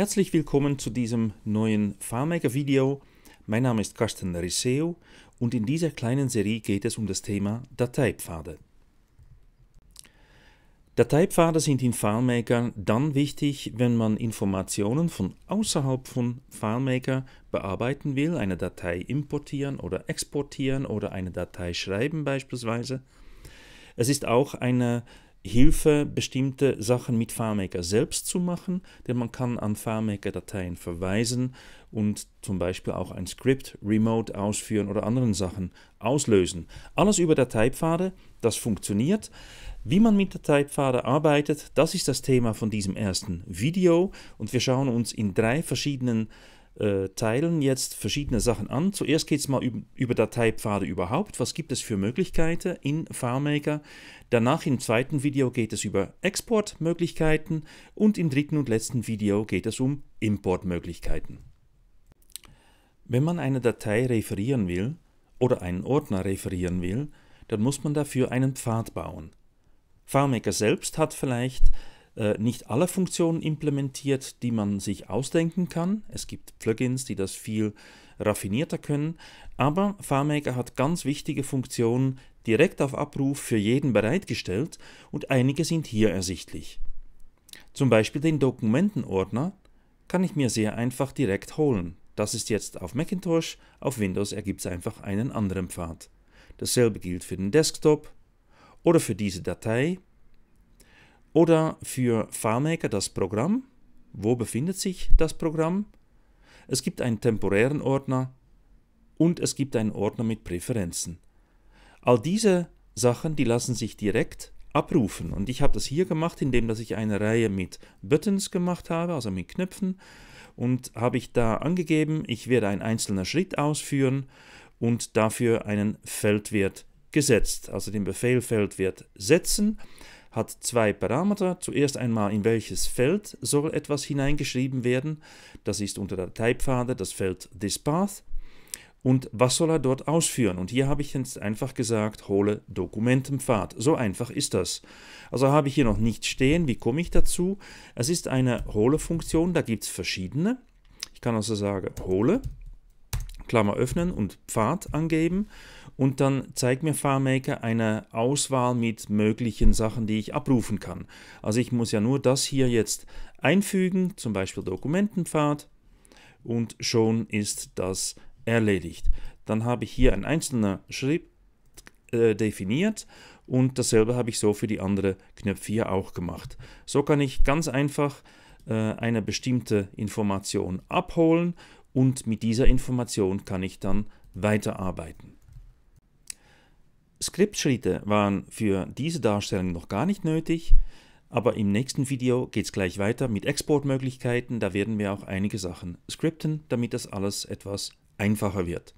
Herzlich willkommen zu diesem neuen FarmMaker Video. Mein Name ist Carsten Riseo und in dieser kleinen Serie geht es um das Thema Dateipfade. Dateipfade sind in FarmMaker dann wichtig, wenn man Informationen von außerhalb von FarmMaker bearbeiten will, eine Datei importieren oder exportieren oder eine Datei schreiben beispielsweise. Es ist auch eine Hilfe, bestimmte Sachen mit FileMaker selbst zu machen, denn man kann an FileMaker-Dateien verweisen und zum Beispiel auch ein Script remote ausführen oder anderen Sachen auslösen. Alles über Dateipfade, das funktioniert. Wie man mit Dateipfade arbeitet, das ist das Thema von diesem ersten Video und wir schauen uns in drei verschiedenen äh, teilen jetzt verschiedene Sachen an. Zuerst geht es mal über Dateipfade überhaupt. Was gibt es für Möglichkeiten in FileMaker? Danach im zweiten Video geht es über Exportmöglichkeiten und im dritten und letzten Video geht es um Importmöglichkeiten. Wenn man eine Datei referieren will oder einen Ordner referieren will, dann muss man dafür einen Pfad bauen. FileMaker selbst hat vielleicht äh, nicht alle Funktionen implementiert, die man sich ausdenken kann. Es gibt Plugins, die das viel raffinierter können, aber FileMaker hat ganz wichtige Funktionen direkt auf Abruf für jeden bereitgestellt und einige sind hier ersichtlich. Zum Beispiel den Dokumentenordner kann ich mir sehr einfach direkt holen. Das ist jetzt auf Macintosh, auf Windows ergibt es einfach einen anderen Pfad. Dasselbe gilt für den Desktop oder für diese Datei oder für FileMaker das Programm. Wo befindet sich das Programm? Es gibt einen temporären Ordner und es gibt einen Ordner mit Präferenzen. All diese Sachen, die lassen sich direkt abrufen. Und ich habe das hier gemacht, indem dass ich eine Reihe mit Buttons gemacht habe, also mit Knöpfen. Und habe ich da angegeben, ich werde einen einzelnen Schritt ausführen und dafür einen Feldwert gesetzt. Also den Befehl Feldwert setzen hat zwei Parameter. Zuerst einmal, in welches Feld soll etwas hineingeschrieben werden. Das ist unter der Typepfade das Feld thisPath. Und was soll er dort ausführen? Und hier habe ich jetzt einfach gesagt, hole Dokumentenpfad. So einfach ist das. Also habe ich hier noch nichts stehen. Wie komme ich dazu? Es ist eine Hole-Funktion, da gibt es verschiedene. Ich kann also sagen, hole, Klammer öffnen und Pfad angeben und dann zeigt mir FileMaker eine Auswahl mit möglichen Sachen, die ich abrufen kann. Also ich muss ja nur das hier jetzt einfügen, zum Beispiel Dokumentenpfad und schon ist das erledigt. Dann habe ich hier ein einzelner Schritt äh, definiert und dasselbe habe ich so für die andere Knöpfe hier auch gemacht. So kann ich ganz einfach äh, eine bestimmte Information abholen und mit dieser Information kann ich dann weiterarbeiten. Skriptschritte waren für diese Darstellung noch gar nicht nötig, aber im nächsten Video geht es gleich weiter mit Exportmöglichkeiten, da werden wir auch einige Sachen skripten, damit das alles etwas einfacher wird.